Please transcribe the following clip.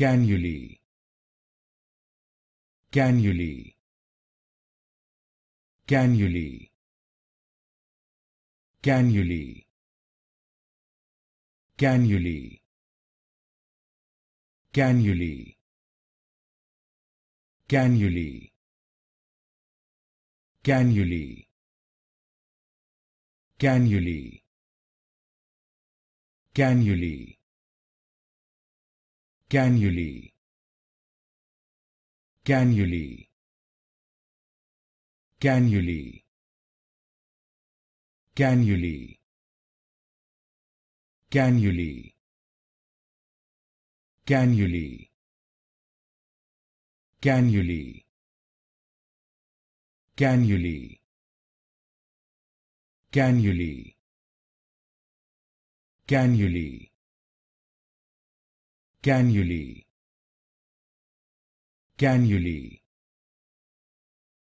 cannuli cannuli cannuli cannuli cannuli cannuli cannuli cannuli cannuli cannuli Gannully Gannully Gannully Gannully Gannully Gannully Gannully Gannully Gannully Gannully cannuli cannuli